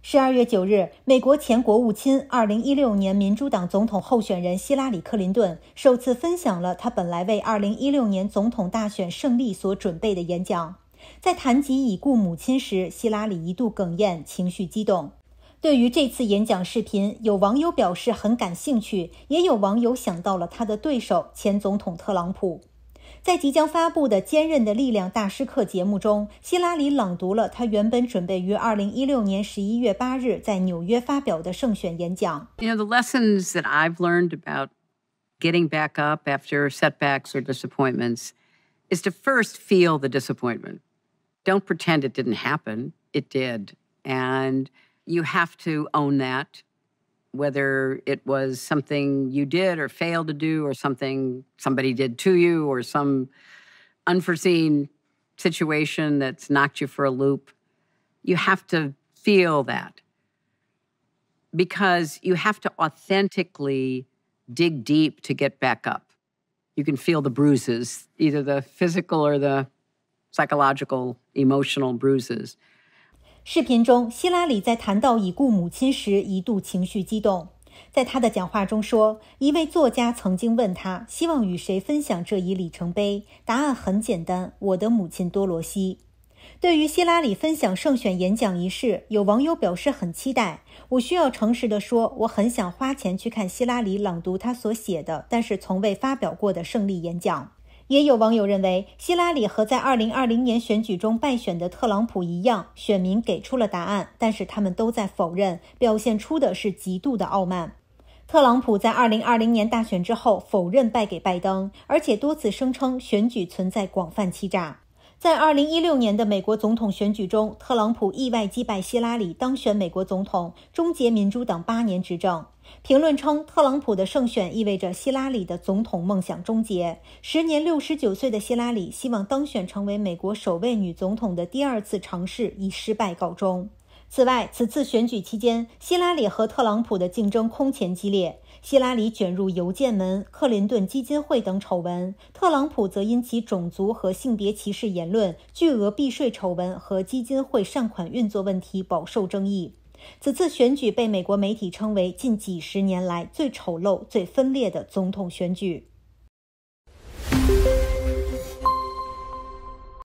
十二月九日，美国前国务卿、二零一六年民主党总统候选人希拉里·克林顿首次分享了他本来为二零一六年总统大选胜利所准备的演讲。在谈及已故母亲时，希拉里一度哽咽，情绪激动。对于这次演讲视频，有网友表示很感兴趣，也有网友想到了他的对手前总统特朗普。在即将发布的坚韧的力量大师课节目中希拉里朗读了她原本准备于 know the lessons that I've learned about getting back up after setbacks or disappointments is to first feel the disappointment. Don't pretend it didn't happen. It did, and you have to own that whether it was something you did or failed to do or something somebody did to you or some unforeseen situation that's knocked you for a loop. You have to feel that because you have to authentically dig deep to get back up. You can feel the bruises, either the physical or the psychological, emotional bruises. 视频中，希拉里在谈到已故母亲时一度情绪激动。在她的讲话中说，一位作家曾经问他，希望与谁分享这一里程碑？答案很简单：我的母亲多萝西。对于希拉里分享胜选演讲一事，有网友表示很期待。我需要诚实地说，我很想花钱去看希拉里朗读她所写的，但是从未发表过的胜利演讲。也有网友认为，希拉里和在二零二零年选举中败选的特朗普一样，选民给出了答案，但是他们都在否认，表现出的是极度的傲慢。特朗普在二零二零年大选之后否认败给拜登，而且多次声称选举存在广泛欺诈。在二零一六年的美国总统选举中，特朗普意外击败希拉里，当选美国总统，终结民主党八年执政。评论称，特朗普的胜选意味着希拉里的总统梦想终结。时年六十九岁的希拉里，希望当选成为美国首位女总统的第二次尝试以失败告终。此外，此次选举期间，希拉里和特朗普的竞争空前激烈。希拉里卷入邮件门、克林顿基金会等丑闻，特朗普则因其种族和性别歧视言论、巨额避税丑闻和基金会善款运作问题饱受争议。此次选举被美国媒体称为近几十年来最丑陋、最分裂的总统选举。